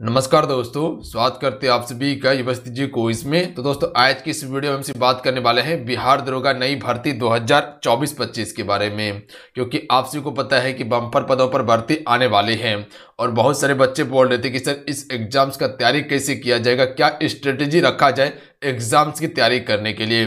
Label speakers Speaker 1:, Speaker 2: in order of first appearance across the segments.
Speaker 1: नमस्कार दोस्तों स्वागत करते हैं आप सभी का युवस्ती जी को इसमें तो दोस्तों आज की इस वीडियो में हमसे बात करने वाले हैं बिहार दरोगा नई भर्ती 2024-25 के बारे में क्योंकि आप सभी को पता है कि बम्पर पदों पर भर्ती आने वाली है और बहुत सारे बच्चे बोल रहे थे कि सर इस एग्ज़ाम्स का तैयारी कैसे किया जाएगा क्या स्ट्रेटेजी रखा जाए एग्ज़ाम्स की तैयारी करने के लिए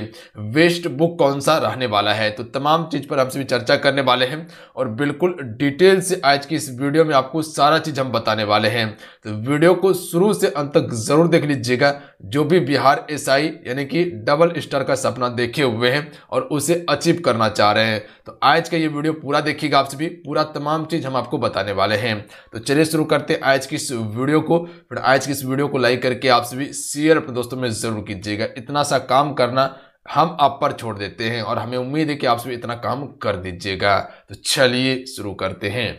Speaker 1: वेस्ट बुक कौन सा रहने वाला है तो तमाम चीज़ पर हमसे भी चर्चा करने वाले हैं और बिल्कुल डिटेल से आज की इस वीडियो में आपको सारा चीज़ हम बताने वाले हैं तो वीडियो को शुरू से अंत तक ज़रूर देख लीजिएगा जो भी बिहार एस यानी कि डबल स्टार का सपना देखे हुए हैं और उसे अचीव करना चाह रहे हैं तो आज का ये वीडियो पूरा देखिएगा आपसे भी पूरा तमाम चीज़ हम आपको बताने वाले हैं तो चलिए शुरू करते हैं आज की इस वीडियो को फिर आज की इस वीडियो को लाइक करके आप सभी शेयर अपने दोस्तों में ज़रूर कीजिएगा इतना सा काम करना हम आप पर छोड़ देते हैं और हमें उम्मीद है कि आप सभी इतना काम कर दीजिएगा तो चलिए शुरू करते हैं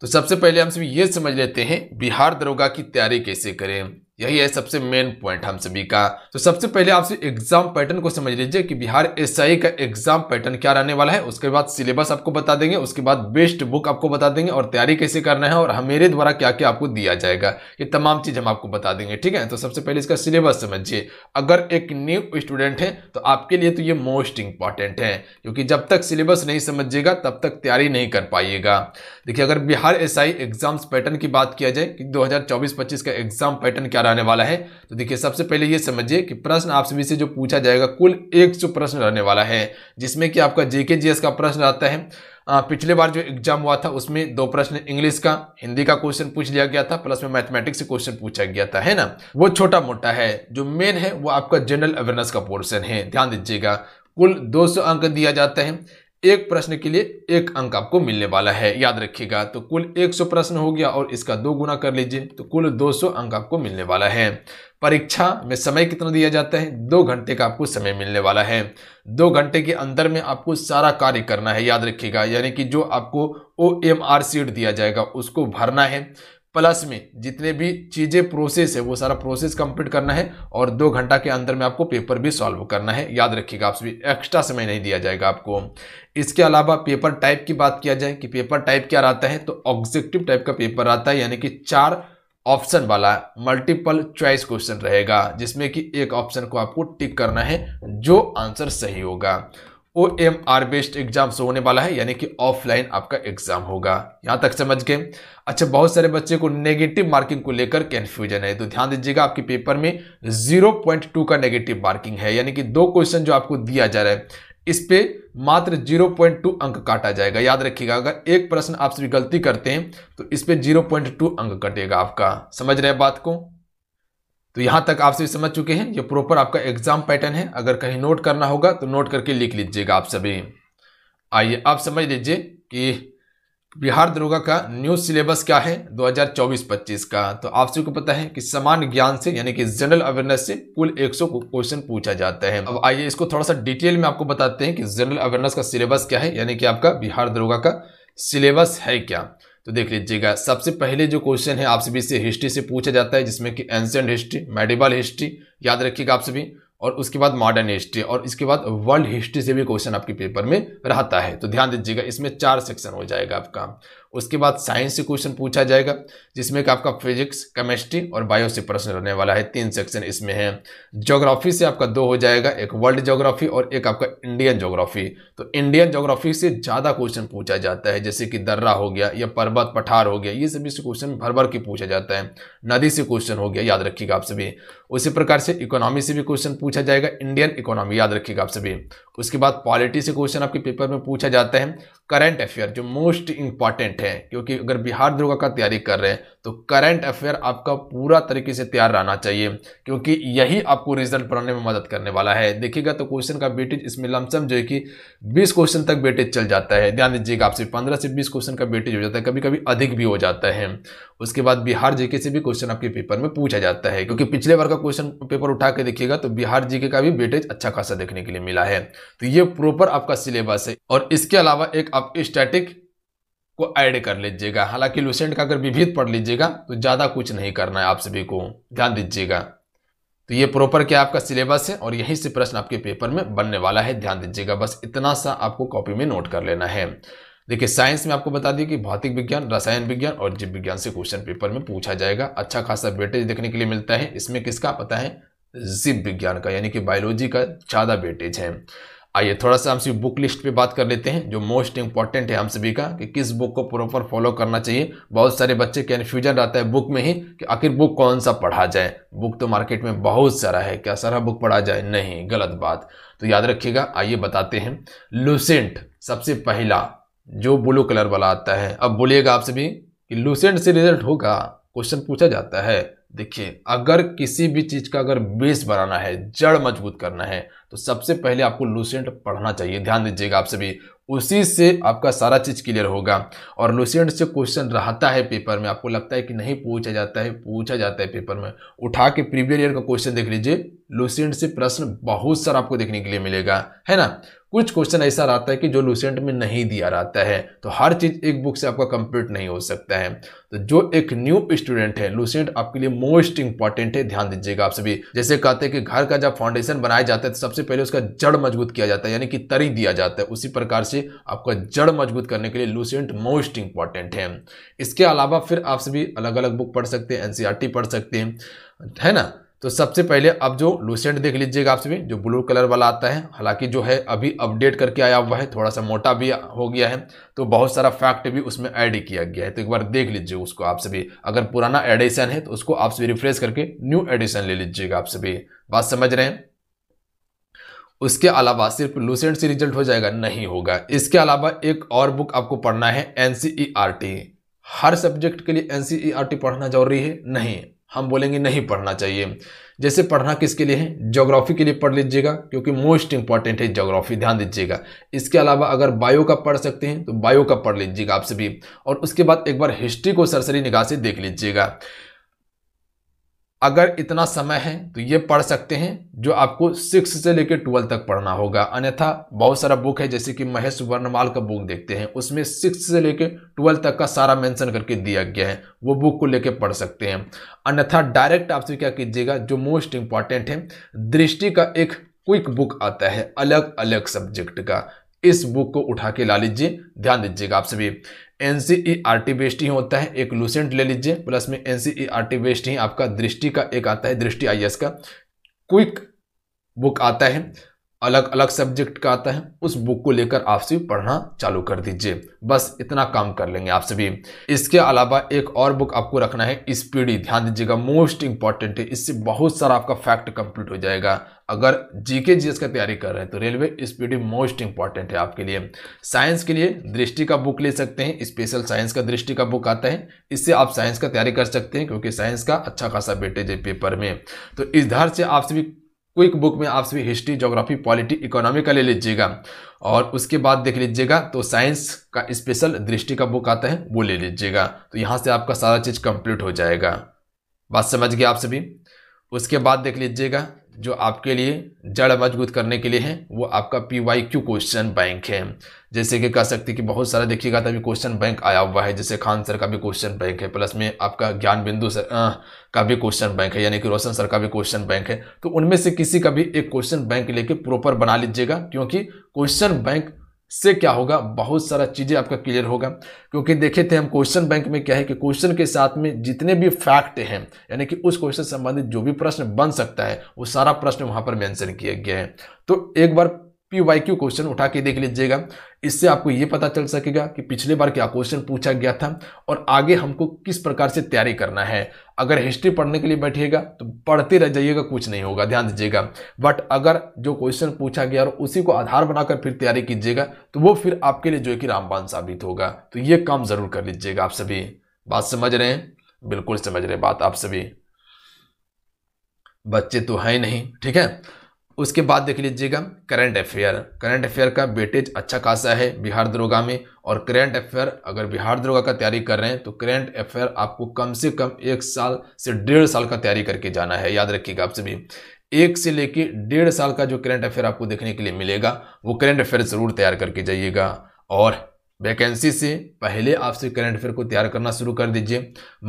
Speaker 1: तो सबसे पहले हम सभी ये समझ लेते हैं बिहार दरोगा की तैयारी कैसे करें यही है सबसे मेन पॉइंट हम सभी का तो सबसे पहले आपसे एग्जाम पैटर्न को समझ लीजिए कि बिहार एस का एग्जाम पैटर्न क्या रहने वाला है उसके बाद सिलेबस आपको बता देंगे उसके बाद बेस्ट बुक आपको बता देंगे और तैयारी कैसे करना है और हमारे द्वारा क्या क्या आपको दिया जाएगा ये तमाम चीज हम आपको बता देंगे ठीक है तो सबसे पहले इसका सिलेबस समझिए अगर एक न्यू स्टूडेंट है तो आपके लिए तो ये मोस्ट इंपॉर्टेंट है क्योंकि जब तक सिलेबस नहीं समझिएगा तब तक तैयारी नहीं कर पाइएगा देखिए अगर बिहार एस एग्जाम्स पैटर्न की बात किया जाए कि दो हजार का एग्जाम पैटर्न क्या विचार आने वाला है तो देखिए सबसे पहले ये समझिए कि प्रश्न आप सभी से जो पूछा जाएगा कुल एक सौ प्रश्न रहने वाला है जिसमें कि आपका जेके जी का प्रश्न रहता है आ, पिछले बार जो एग्जाम हुआ था उसमें दो प्रश्न इंग्लिश का हिंदी का क्वेश्चन पूछ लिया गया था प्लस में मैथमेटिक्स से क्वेश्चन पूछा गया था है ना वो छोटा मोटा है जो मेन है वो आपका जनरल अवेयरनेस का पोर्सन है ध्यान दीजिएगा कुल 200 अंक दिया जाता है एक प्रश्न के लिए एक अंक आपको मिलने वाला है याद रखिएगा तो कुल 100 प्रश्न हो गया और इसका दो गुना कर लीजिए तो कुल 200 अंक आपको मिलने वाला है परीक्षा में समय कितना दिया जाता है दो घंटे का आपको समय मिलने वाला है दो घंटे के अंदर में आपको सारा कार्य करना है याद रखिएगा यानी कि जो आपको ओ एम आर सीट दिया जाएगा उसको भरना है प्लस में जितने भी चीज़ें प्रोसेस है वो सारा प्रोसेस कंप्लीट करना है और दो घंटा के अंदर में आपको पेपर भी सॉल्व करना है याद रखिएगा आप सभी एक्स्ट्रा समय नहीं दिया जाएगा आपको इसके अलावा पेपर टाइप की बात किया जाए कि पेपर टाइप क्या आता है तो ऑब्जेक्टिव टाइप का पेपर आता है यानी कि चार ऑप्शन वाला मल्टीपल चॉइस क्वेश्चन रहेगा जिसमें कि एक ऑप्शन को आपको टिक करना है जो आंसर सही होगा O M R based exam होने वाला है यानी कि ऑफलाइन आपका एग्जाम होगा यहाँ तक समझ गए अच्छा बहुत सारे बच्चे को नेगेटिव मार्किंग को लेकर कन्फ्यूजन है तो ध्यान दीजिएगा आपके पेपर में 0.2 का नेगेटिव मार्किंग है यानी कि दो क्वेश्चन जो आपको दिया जा रहा है इस पे मात्र 0.2 अंक काटा जाएगा याद रखिएगा अगर एक प्रश्न आपसे गलती करते हैं तो इस पॉइंट टू अंक कटेगा आपका समझ रहे बात को तो यहाँ तक आप सभी समझ चुके हैं ये प्रॉपर आपका एग्जाम पैटर्न है अगर कहीं नोट करना होगा तो नोट करके लिख लीजिएगा आप सभी आइए आप समझ लीजिए कि बिहार दरोगा का न्यू सिलेबस क्या है 2024-25 का तो आप सभी को पता है कि समान ज्ञान से यानी कि जनरल अवेयरनेस से कुल 100 क्वेश्चन पूछा जाता है अब आइए इसको थोड़ा सा डिटेल में आपको बताते हैं कि जनरल अवेयरनेस का सिलेबस क्या है यानी कि आपका बिहार दरोगा का सिलेबस है क्या तो देख लीजिएगा सबसे पहले जो क्वेश्चन है आप सभी से हिस्ट्री से पूछा जाता है जिसमें कि एंशंट हिस्ट्री मेडिवल हिस्ट्री याद रखिएगा आप सभी और उसके बाद मॉडर्न हिस्ट्री और इसके बाद वर्ल्ड हिस्ट्री से भी क्वेश्चन आपके पेपर में रहता है तो ध्यान दीजिएगा इसमें चार सेक्शन हो जाएगा आपका उसके बाद साइंस से क्वेश्चन पूछा जाएगा जिसमें कि आपका फिजिक्स केमिस्ट्री और बायो से प्रश्न रहने वाला है तीन सेक्शन इसमें है जोग्राफी से आपका दो हो जाएगा एक वर्ल्ड ज्योग्राफी और एक आपका इंडियन ज्योग्राफी तो इंडियन जोग्राफी से ज़्यादा क्वेश्चन पूछा जाता है जैसे कि दर्रा हो गया या पर्वत पठार हो गया ये सभी से क्वेश्चन भर भर के पूछा जाता है नदी से क्वेश्चन हो गया याद रखिएगा आप सभी उसी प्रकार से इकोनॉमी से भी क्वेश्चन पूछा जाएगा इंडियन इकोनॉमी याद रखिएगा आप सभी उसके बाद पॉलिटी से क्वेश्चन आपके पेपर में पूछा जाता है करंट अफेयर जो मोस्ट इंपॉर्टेंट है क्योंकि अगर बिहार दुर्गा का तैयारी कर रहे हैं तो करंट अफेयर आपका पूरा तरीके से तैयार रहना चाहिए क्योंकि यही आपको रिजल्ट बनाने में मदद करने वाला है देखिएगा तो क्वेश्चन का वेटेज इसमें लमसम जो है कि 20 क्वेश्चन तक वेटेज चल जाता है ध्यान दीजिएगा आपसे 15 से 20 क्वेश्चन का वेटेज हो जाता है कभी कभी अधिक भी हो जाता है उसके बाद बिहार जीके से भी क्वेश्चन आपके पेपर में पूछा जाता है क्योंकि पिछले बार का क्वेश्चन पेपर उठा के देखिएगा तो बिहार जीके का भी वेटेज अच्छा खासा देखने के लिए मिला है तो ये प्रॉपर आपका सिलेबस है और इसके अलावा एक आप स्टैटिक को ऐड कर लीजिएगा हालांकि लुसेंट का अगर विभिद पढ़ लीजिएगा तो ज़्यादा कुछ नहीं करना है आप सभी को ध्यान दीजिएगा तो ये प्रॉपर क्या आपका सिलेबस है और यहीं से प्रश्न आपके पेपर में बनने वाला है ध्यान दीजिएगा बस इतना सा आपको कॉपी में नोट कर लेना है देखिए साइंस में आपको बता दिया कि भौतिक विज्ञान रसायन विज्ञान और जीव विज्ञान से क्वेश्चन पेपर में पूछा जाएगा अच्छा खासा वेटेज देखने के लिए मिलता है इसमें किसका पता है जीव विज्ञान का यानी कि बायोलॉजी का ज़्यादा वेटेज है आइए थोड़ा सा हम सभी बुक लिस्ट पे बात कर लेते हैं जो मोस्ट इंपॉर्टेंट है हम सभी का कि किस बुक को प्रॉपर फॉलो करना चाहिए बहुत सारे बच्चे कन्फ्यूजन रहता है बुक में ही कि आखिर बुक कौन सा पढ़ा जाए बुक तो मार्केट में बहुत सारा है क्या सारा बुक पढ़ा जाए नहीं गलत बात तो याद रखिएगा आइए बताते हैं लूसेंट सबसे पहला जो ब्लू कलर वाला आता है अब बोलिएगा आप सभी कि लूसेंट से रिजल्ट होगा क्वेश्चन पूछा जाता है देखिए अगर किसी भी चीज़ का अगर बेस बनाना है जड़ मजबूत करना है तो सबसे पहले आपको लूसेंट पढ़ना चाहिए ध्यान दीजिएगा आपसे भी उसी से आपका सारा चीज़ क्लियर होगा और लुसेंट से क्वेश्चन रहता है पेपर में आपको लगता है कि नहीं पूछा जाता है पूछा जाता है पेपर में उठा के प्रीवियर ईयर का क्वेश्चन देख लीजिए लुसेंट से प्रश्न बहुत सारा आपको देखने के लिए मिलेगा है ना कुछ क्वेश्चन ऐसा रहता है कि जो लुसेंट में नहीं दिया रहता है तो हर चीज़ एक बुक से आपका कंप्लीट नहीं हो सकता है तो जो एक न्यू स्टूडेंट है लुसेंट आपके लिए मोस्ट इंपॉर्टेंट है ध्यान दीजिएगा आप सभी जैसे कहते हैं कि घर का जब फाउंडेशन बनाया जाता है तो सबसे पहले उसका जड़ मजबूत किया जाता है यानी कि तरी दिया जाता है उसी प्रकार से से आपका जड़ मजबूत करने के लिए लूसेंट मोस्ट इंपॉर्टेंट है इसके अलावा फिर आप सभी अलग अलग बुक पढ़ सकते हैं एन e पढ़ सकते हैं है ना तो सबसे पहले अब जो लूसेंट देख लीजिएगा आप सभी जो ब्लू कलर वाला आता है हालांकि जो है अभी अपडेट करके आया हुआ है थोड़ा सा मोटा भी हो गया है तो बहुत सारा फैक्ट भी उसमें ऐड किया गया है तो एक बार देख लीजिए उसको आप सभी अगर पुराना एडिशन है तो उसको आप सभी रिफ्रेश करके न्यू एडिशन ले लीजिएगा आप सभी बात समझ रहे हैं उसके अलावा सिर्फ लूसेंट से रिजल्ट हो जाएगा नहीं होगा इसके अलावा एक और बुक आपको पढ़ना है एन e हर सब्जेक्ट के लिए एन e पढ़ना जरूरी है नहीं हम बोलेंगे नहीं पढ़ना चाहिए जैसे पढ़ना किसके लिए है ज्योग्राफी के लिए पढ़ लीजिएगा क्योंकि मोस्ट इंपॉर्टेंट है जोग्राफी ध्यान दीजिएगा इसके अलावा अगर बायो का पढ़ सकते हैं तो बायो का पढ़ लीजिएगा आप सभी और उसके बाद एक बार हिस्ट्री को सरसरी निगाह से देख लीजिएगा अगर इतना समय है तो ये पढ़ सकते हैं जो आपको सिक्स से लेकर ट्वेल्व तक पढ़ना होगा अन्यथा बहुत सारा बुक है जैसे कि महेश वर्णमाल का बुक देखते हैं उसमें सिक्स से लेकर ट्वेल्व तक का सारा मेंशन करके दिया गया है वो बुक को लेकर पढ़ सकते हैं अन्यथा डायरेक्ट आपसे क्या कीजिएगा जो मोस्ट इंपॉर्टेंट है दृष्टि का एक क्विक बुक आता है अलग अलग सब्जेक्ट का इस बुक को उठा के ला लीजिए ध्यान दीजिएगा आप सभी N C E R T best ही होता है एक लूसेंट ले लीजिए प्लस में N C E R T best ही आपका दृष्टि का एक आता है दृष्टि आई का क्विक बुक आता है अलग अलग सब्जेक्ट का आता है उस बुक को लेकर आप सभी पढ़ना चालू कर दीजिए बस इतना काम कर लेंगे आप सभी इसके अलावा एक और बुक आपको रखना है स्पीडी ध्यान दीजिएगा मोस्ट इंपॉर्टेंट है इससे बहुत सारा आपका फैक्ट कंप्लीट हो जाएगा अगर जीके जीएस का तैयारी कर रहे हैं तो रेलवे स्पीडी मोस्ट इंपॉर्टेंट है आपके लिए साइंस के लिए दृष्टि का बुक ले सकते हैं स्पेशल साइंस का दृष्टि का बुक आता है इससे आप साइंस का तैयारी कर सकते हैं क्योंकि साइंस का अच्छा खासा बेटेज है पेपर में तो इस धार से आप सभी क्विक बुक में आप सभी हिस्ट्री जोग्राफी पॉलिटी इकोनॉमी का ले लीजिएगा और उसके बाद देख लीजिएगा तो साइंस का स्पेशल दृष्टि का बुक आता है वो ले लीजिएगा तो यहाँ से आपका सारा चीज़ कंप्लीट हो जाएगा बात समझ गया आप सभी उसके बाद देख लीजिएगा जो आपके लिए जड़ मजबूत करने के लिए है वो आपका P Y Q question bank है जैसे कि कह सकते कि बहुत सारा देखिएगा तभी क्वेश्चन बैंक आया हुआ है जैसे खान सर का भी क्वेश्चन बैंक है प्लस में आपका ज्ञान बिंदु सर आ, का भी क्वेश्चन बैंक है यानी कि रोशन सर का भी क्वेश्चन बैंक है तो उनमें से किसी का भी एक क्वेश्चन बैंक लेके प्रॉपर बना लीजिएगा क्योंकि क्वेश्चन बैंक से क्या होगा बहुत सारा चीज़ें आपका क्लियर होगा क्योंकि देखे थे हम क्वेश्चन बैंक में क्या है कि क्वेश्चन के साथ में जितने भी फैक्ट हैं यानी कि उस क्वेश्चन संबंधित जो भी प्रश्न बन सकता है वो सारा प्रश्न वहाँ पर मैंशन किया गया है तो एक बार पी वाई क्यू क्वेश्चन उठा के देख लीजिएगा इससे आपको ये पता चल सकेगा कि पिछले बार क्या क्वेश्चन पूछा गया था और आगे हमको किस प्रकार से तैयारी करना है अगर हिस्ट्री पढ़ने के लिए बैठिएगा तो पढ़ते रह जाइएगा कुछ नहीं होगा ध्यान दीजिएगा बट अगर जो क्वेश्चन पूछा गया और उसी को आधार बनाकर फिर तैयारी कीजिएगा तो वो फिर आपके लिए जो कि रामबान साबित होगा तो ये काम जरूर कर लीजिएगा आप सभी बात समझ रहे हैं बिल्कुल समझ रहे बात आप सभी बच्चे तो हैं नहीं ठीक है उसके बाद देख लीजिएगा करंट अफेयर करंट अफेयर का बेटेज अच्छा खासा है बिहार दरोगा में और करंट अफेयर अगर बिहार दरोगा का तैयारी कर रहे हैं तो करंट अफेयर आपको कम से कम एक साल से डेढ़ साल का तैयारी करके जाना है याद रखिएगा आप सभी एक से लेके डेढ़ साल का जो करंट अफेयर आपको देखने के लिए मिलेगा वो करंट अफेयर ज़रूर तैयार करके जाइएगा और वैकेंसी से पहले आपसे करंट अफेयर को तैयार करना शुरू कर दीजिए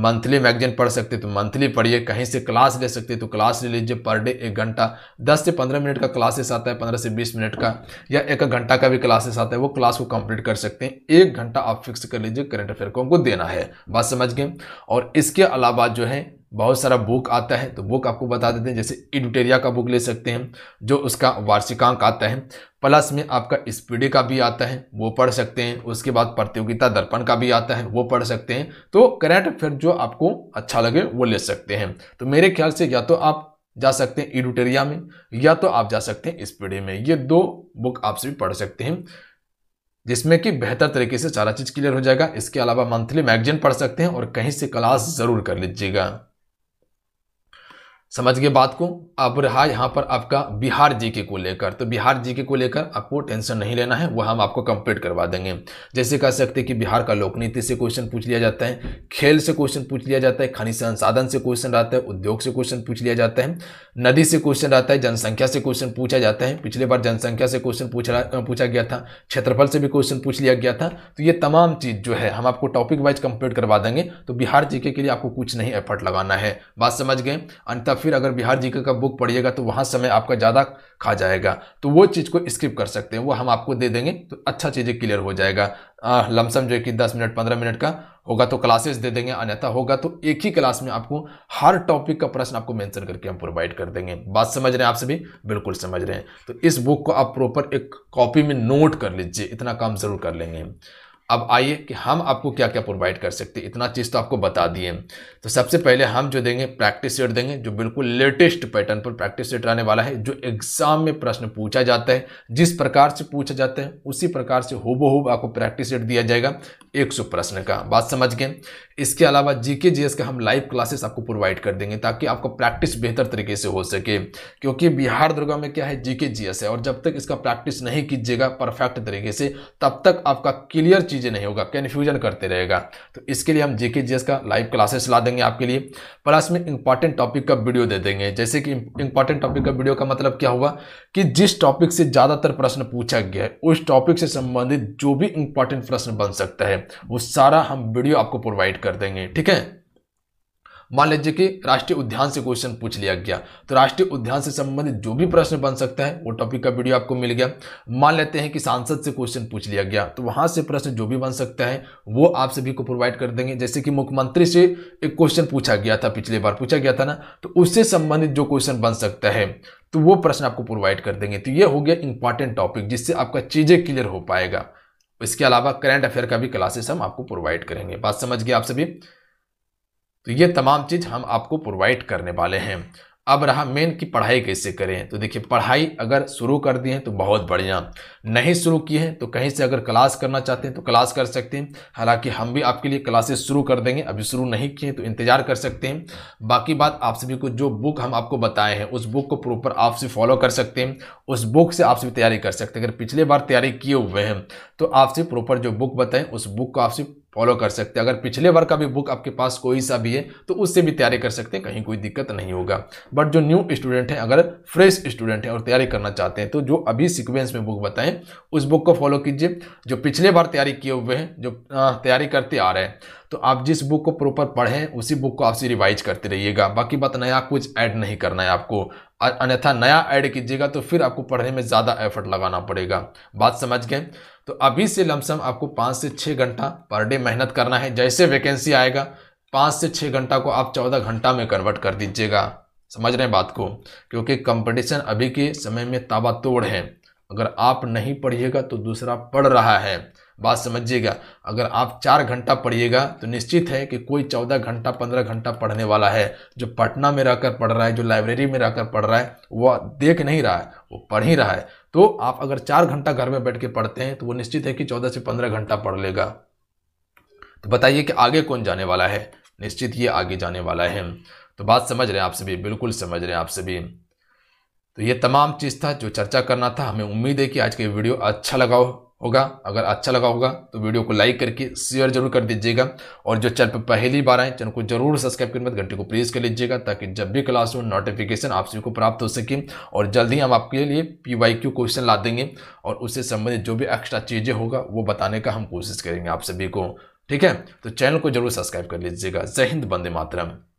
Speaker 1: मंथली मैगजीन पढ़ सकते तो मंथली पढ़िए कहीं से क्लास ले सकते तो क्लास ले लीजिए पर डे एक घंटा 10 से 15 मिनट का क्लासेस आता है 15 से 20 मिनट का या एक घंटा का भी क्लासेस आता है वो क्लास को कंप्लीट कर सकते हैं एक घंटा आप फिक्स कर लीजिए करंट अफेयर को उनको देना है बात समझ गए और इसके अलावा जो है बहुत सारा बुक आता है तो बुक आपको बता देते हैं जैसे इडुटेरिया का बुक ले सकते हैं जो उसका वार्षिकांक आता है प्लस में आपका स्पीडी का भी आता है वो पढ़ सकते हैं उसके बाद प्रतियोगिता दर्पण का भी आता है वो पढ़ सकते हैं तो करंट अफेयर जो आपको अच्छा लगे वो ले सकते हैं तो मेरे ख्याल से या तो आप जा सकते हैं इडुटेरिया में या तो आप जा सकते हैं स्पीडी में ये दो बुक आपसे भी पढ़ सकते हैं जिसमें कि बेहतर तरीके से सारा चीज़ क्लियर हो जाएगा इसके अलावा मंथली मैगजीन पढ़ सकते हैं और कहीं से क्लास ज़रूर कर लीजिएगा समझ गए बात को अब रहा यहाँ पर आपका बिहार जीके को लेकर तो बिहार जीके को लेकर आपको टेंशन नहीं लेना है वह हम आपको कंप्लीट करवा देंगे जैसे कह सकते हैं कि बिहार का लोकनीति से क्वेश्चन पूछ लिया जाता है खेल से क्वेश्चन पूछ लिया जाता है खनिज संसाधन से क्वेश्चन रहता है उद्योग से क्वेश्चन पूछ लिया जाता है नदी से क्वेश्चन रहता है जनसंख्या से क्वेश्चन पूछा जाता है पिछले बार जनसंख्या से क्वेश्चन पूछा पूछा गया था क्षेत्रफल से भी क्वेश्चन पूछ लिया गया था तो ये तमाम चीज़ जो है हम आपको टॉपिक वाइज कंप्लीट करवा देंगे तो बिहार जीके के लिए आपको कुछ नहीं एफर्ट लगाना है बात समझ गए अंत फिर अगर बिहार जी का बुक पढ़िएगा तो वहाँ समय आपका ज़्यादा खा जाएगा तो वो चीज़ को स्किप कर सकते हैं वो हम आपको दे देंगे तो अच्छा चीज़ें क्लियर हो जाएगा लमसम जो है कि दस मिनट पंद्रह मिनट का होगा तो क्लासेस दे देंगे अन्यथा होगा तो एक ही क्लास में आपको हर टॉपिक का प्रश्न आपको मेंशन करके हम प्रोवाइड कर देंगे बात समझ रहे हैं आप सभी बिल्कुल समझ रहे हैं तो इस बुक को आप प्रॉपर एक कॉपी में नोट कर लीजिए इतना काम ज़रूर कर लेंगे अब आइए कि हम आपको क्या क्या प्रोवाइड कर सकते हैं इतना चीज़ तो आपको बता दिए तो सबसे पहले हम जो देंगे प्रैक्टिस सेट देंगे जो बिल्कुल लेटेस्ट पैटर्न पर प्रैक्टिस सेट आने वाला है जो एग्ज़ाम में प्रश्न पूछा जाता है जिस प्रकार से पूछा जाता है उसी प्रकार से हुबहूब आपको प्रैक्टिस सेट दिया जाएगा एक सौ प्रश्न का बात समझ गए इसके अलावा जी के जी का हम लाइव क्लासेस आपको प्रोवाइड कर देंगे ताकि आपको प्रैक्टिस बेहतर तरीके से हो सके क्योंकि बिहार दुर्गा में क्या है जी के जी है और जब तक इसका प्रैक्टिस नहीं कीजिएगा परफेक्ट तरीके से तब तक आपका क्लियर चीज़ चीज़ें नहीं होगा कन्फ्यूजन करते रहेगा तो इसके लिए हम जेके जी का लाइव क्लासेस ला देंगे आपके लिए प्लस में इंपॉर्टेंट टॉपिक का वीडियो दे देंगे जैसे कि इंपॉर्टेंट टॉपिक का वीडियो का मतलब क्या हुआ कि जिस टॉपिक से ज़्यादातर प्रश्न पूछा गया है उस टॉपिक से संबंधित जो भी इंपॉर्टेंट प्रश्न बन सकता है वो सारा हम वीडियो आपको प्रोवाइड कर देंगे ठीक है मान लीजिए कि राष्ट्रीय उद्यान से क्वेश्चन पूछ लिया गया तो राष्ट्रीय उद्यान से संबंधित जो भी प्रश्न बन सकता है वो टॉपिक का वीडियो आपको मिल गया मान लेते हैं कि सांसद से क्वेश्चन पूछ लिया गया तो वहाँ से प्रश्न जो भी बन सकता है वो आप सभी को प्रोवाइड कर देंगे जैसे कि मुख्यमंत्री से एक क्वेश्चन पूछा गया था पिछले बार पूछा गया था ना तो उससे संबंधित जो क्वेश्चन बन सकता है तो वो प्रश्न आपको प्रोवाइड कर देंगे तो ये हो गया इंपॉर्टेंट टॉपिक जिससे आपका चीज़ें क्लियर हो पाएगा इसके अलावा करंट अफेयर का भी क्लासेस हम आपको प्रोवाइड करेंगे बात समझ गए आप सभी तो ये तमाम चीज़ हम आपको प्रोवाइड करने वाले हैं अब रहा मेन की पढ़ाई कैसे करें तो देखिए पढ़ाई अगर शुरू कर दी है तो बहुत बढ़िया नहीं शुरू की है तो कहीं से अगर क्लास करना चाहते हैं तो क्लास कर सकते हैं हालांकि हम भी आपके लिए क्लासेस शुरू कर देंगे अभी शुरू नहीं किए तो इंतज़ार कर सकते हैं बाकी बात आप सभी को जो बुक हम आपको बताए हैं उस बुक को प्रॉपर आप से फॉलो कर सकते हैं उस बुक से आप सभी तैयारी कर सकते हैं अगर पिछले बार तैयारी किए हुए हैं तो आपसे प्रॉपर जो बुक बताएं उस बुक को आपसे फॉलो कर सकते हैं अगर पिछले बार का भी बुक आपके पास कोई सा भी है तो उससे भी तैयारी कर सकते हैं कहीं कोई दिक्कत नहीं होगा बट जो न्यू स्टूडेंट हैं अगर फ्रेश स्टूडेंट हैं और तैयारी करना चाहते हैं तो जो अभी सिक्वेंस में बुक बताएं उस बुक को फॉलो कीजिए जो पिछले बार तैयारी किए हुए हैं जो तैयारी करते आ रहे हैं तो आप जिस बुक को प्रॉपर पढ़ें उसी बुक को आपसे रिवाइज करते रहिएगा बाकी बात नया कुछ ऐड नहीं करना है आपको अन्यथा नया ऐड कीजिएगा तो फिर आपको पढ़ने में ज़्यादा एफर्ट लगाना पड़ेगा बात समझ गए तो अभी से लमसम आपको पाँच से छः घंटा पर डे मेहनत करना है जैसे वैकेंसी आएगा पाँच से छः घंटा को आप चौदह घंटा में कन्वर्ट कर दीजिएगा समझ रहे हैं बात को क्योंकि कंपटीशन अभी के समय में ताबा तोड़ है अगर आप नहीं पढ़िएगा तो दूसरा पढ़ रहा है बात समझिएगा अगर आप चार घंटा पढ़िएगा तो निश्चित है कि कोई चौदह घंटा पंद्रह घंटा पढ़ने वाला है जो पटना में रहकर पढ़ रहा है जो लाइब्रेरी में रहकर पढ़ रहा है वह देख नहीं रहा है वो पढ़ ही रहा है तो आप अगर चार घंटा घर में बैठ के पढ़ते हैं तो वो निश्चित है कि चौदह से पंद्रह घंटा पढ़ लेगा तो बताइए कि आगे कौन जाने वाला है निश्चित ये आगे जाने वाला है तो बात समझ रहे हैं आप सभी बिल्कुल समझ रहे हैं आप सभी तो ये तमाम चीज़ था जो चर्चा करना था हमें उम्मीद है कि आज का वीडियो अच्छा लगा हो होगा अगर अच्छा लगा होगा तो वीडियो को लाइक करके शेयर जरूर कर दीजिएगा और जो चैनल पर पहली बार आए चैनल को जरूर सब्सक्राइब करने बाद घंटे को प्रेस कर लीजिएगा ताकि जब भी क्लास हो नोटिफिकेशन आप सभी को प्राप्त हो सके और जल्द ही हम आपके लिए पी वाई क्यू क्वेश्चन ला देंगे और उससे संबंधित जो भी एक्स्ट्रा चीज़ें होगा वो बताने का हम कोशिश करेंगे आप सभी को ठीक है तो चैनल को जरूर सब्सक्राइब कर लीजिएगा जय हिंद बंदे मातरम